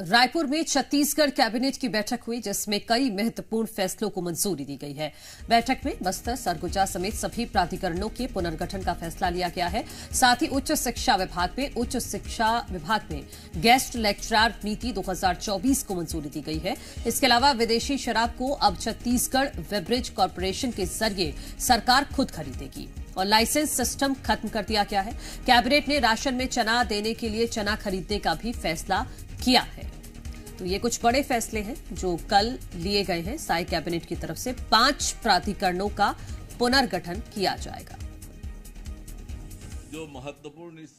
रायपुर में छत्तीसगढ़ कैबिनेट की बैठक हुई जिसमें कई महत्वपूर्ण फैसलों को मंजूरी दी गई है बैठक में बस्तर सरगुजा समेत सभी प्राधिकरणों के पुनर्गठन का फैसला लिया गया है साथ ही उच्च शिक्षा विभाग में उच्च शिक्षा विभाग में गेस्ट लेक्चरार नीति 2024 को मंजूरी दी गई है इसके अलावा विदेशी शराब को अब छत्तीसगढ़ वेबरेज कॉरपोरेशन के जरिए सरकार खुद खरीदेगी और लाइसेंस सिस्टम खत्म कर दिया गया है कैबिनेट ने राशन में चना देने के लिए चना खरीदने का भी फैसला किया है तो ये कुछ बड़े फैसले हैं जो कल लिए गए हैं साई कैबिनेट की तरफ से पांच प्राधिकरणों का पुनर्गठन किया जाएगा जो महत्वपूर्ण इस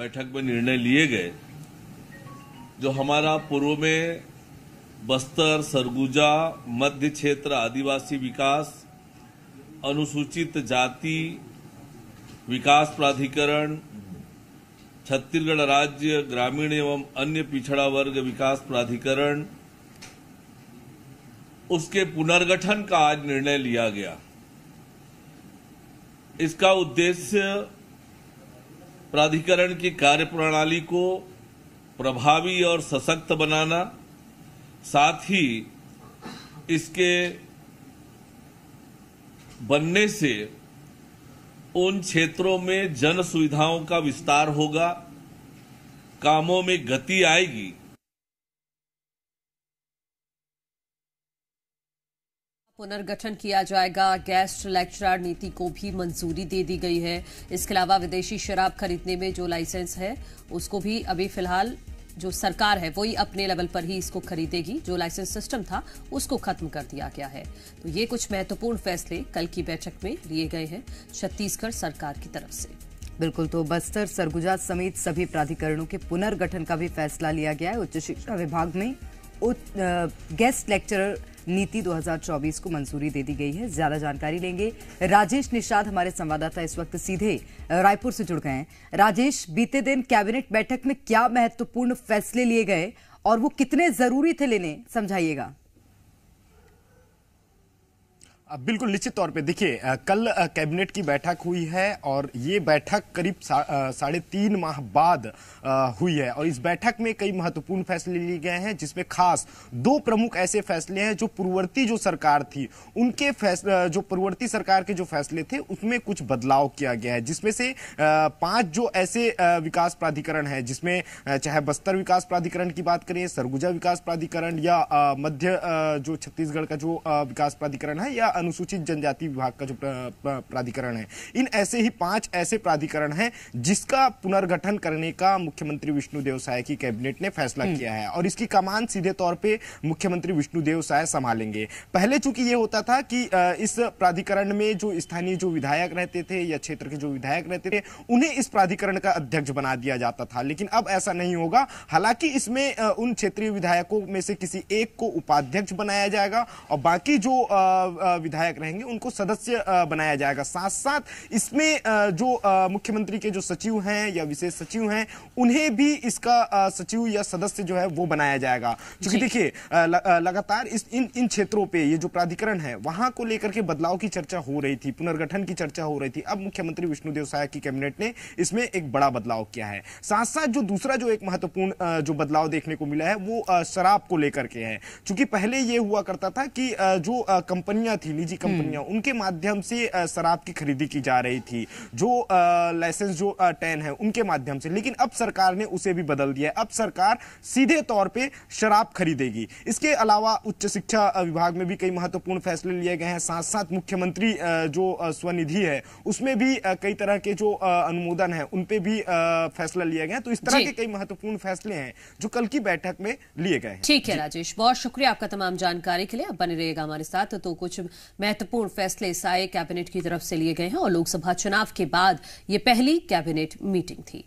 बैठक में निर्णय लिए गए जो हमारा पूर्व में बस्तर सरगुजा मध्य क्षेत्र आदिवासी विकास अनुसूचित जाति विकास प्राधिकरण छत्तीसगढ़ राज्य ग्रामीण एवं अन्य पिछड़ा वर्ग विकास प्राधिकरण उसके पुनर्गठन का आज निर्णय लिया गया इसका उद्देश्य प्राधिकरण की कार्यप्रणाली को प्रभावी और सशक्त बनाना साथ ही इसके बनने से उन क्षेत्रों में जन सुविधाओं का विस्तार होगा कामों में गति आएगी पुनर्गठन किया जाएगा गेस्ट लेक्चरर नीति को भी मंजूरी दे दी गई है इसके अलावा विदेशी शराब खरीदने में जो लाइसेंस है उसको भी अभी फिलहाल जो सरकार है वही अपने लेवल पर ही इसको खरीदेगी जो लाइसेंस सिस्टम था उसको खत्म कर दिया गया है तो ये कुछ महत्वपूर्ण फैसले कल की बैठक में लिए गए हैं छत्तीसगढ़ सरकार की तरफ से बिल्कुल तो बस्तर सरगुजा समेत सभी प्राधिकरणों के पुनर्गठन का भी फैसला लिया गया है उच्च शिक्षा विभाग में गेस्ट लेक्चरर नीति 2024 को मंजूरी दे दी गई है ज्यादा जानकारी लेंगे राजेश निषाद हमारे संवाददाता इस वक्त सीधे रायपुर से जुड़ गए हैं राजेश बीते दिन कैबिनेट बैठक में क्या महत्वपूर्ण फैसले लिए गए और वो कितने जरूरी थे लेने समझाइएगा बिल्कुल निश्चित तौर पे देखिए कल कैबिनेट की बैठक हुई है और ये बैठक करीब सा, साढ़े तीन माह बाद आ, हुई है और इस बैठक में कई महत्वपूर्ण फैसले लिए गए हैं जिसमें खास दो प्रमुख ऐसे फैसले हैं जो पूर्ववर्ती जो सरकार थी उनके फैसले जो पूर्ववर्ती सरकार के जो फैसले थे उसमें कुछ बदलाव किया गया है जिसमें से पाँच जो ऐसे विकास प्राधिकरण है जिसमें चाहे बस्तर विकास प्राधिकरण की बात करें सरगुजा विकास प्राधिकरण या मध्य जो छत्तीसगढ़ का जो विकास प्राधिकरण है या अनुसूचित जनजाति विभाग का जो प्राधिकरण है इन ऐसे ही पांच ऐसे प्राधिकरण हैं जिसका पुनर्गठन करने का मुख्यमंत्री विष्णुदेव साय की कैबिनेट ने फैसला हम्म। किया है और इसकी कमान सीधे तौर पर मुख्यमंत्री विष्णुदेव साय संभालेंगे पहले चूंकि ये होता था कि इस प्राधिकरण में जो स्थानीय जो विधायक रहते थे या क्षेत्र के जो विधायक रहते थे उन्हें इस प्राधिकरण का अध्यक्ष बना दिया जाता था लेकिन अब ऐसा नहीं होगा हालांकि इसमें उन क्षेत्रीय विधायकों में से किसी एक को उपाध्यक्ष बनाया जाएगा और बाकी जो विधायक रहेंगे उनको सदस्य बनाया जाएगा साथ साथ इसमें जो मुख्यमंत्री के जो सचिव हैं या विशेष सचिव हैं उन्हें भी इसका सचिव या सदस्य जो है वो बनाया जाएगा क्योंकि देखिए लगातार इस इन इन क्षेत्रों पे ये जो प्राधिकरण है वहां को लेकर के बदलाव की चर्चा हो रही थी पुनर्गठन की चर्चा हो रही थी अब मुख्यमंत्री विष्णुदेव साय की कैबिनेट ने इसमें एक बड़ा बदलाव किया है साथ साथ जो दूसरा जो एक महत्वपूर्ण जो बदलाव देखने को मिला है वो शराब को लेकर के है चूंकि पहले ये हुआ करता था कि जो कंपनियां थी निजी कंपनियां हम्म। उनके माध्यम से शराब की खरीदी की जा रही थी जो लाइसेंस जो टेन है उनके माध्यम से लेकिन अब सरकार ने उसे भी बदल दिया अब सरकार सीधे तौर पर शराब खरीदेगी इसके अलावा उच्च शिक्षा विभाग में भी कई महत्वपूर्ण फैसले लिए गए हैं साथ साथ मुख्यमंत्री जो स्वनिधि है उसमें भी कई तरह के जो अनुमोदन है उनपे भी फैसला लिया गया तो इस तरह के कई महत्वपूर्ण फैसले हैं जो कल की बैठक में लिए गए ठीक है राजेश बहुत शुक्रिया आपका तमाम जानकारी के लिए आप बने रहिएगा हमारे साथ तो कुछ महत्वपूर्ण फैसले इस आए कैबिनेट की तरफ से लिए गए हैं और लोकसभा चुनाव के बाद ये पहली कैबिनेट मीटिंग थी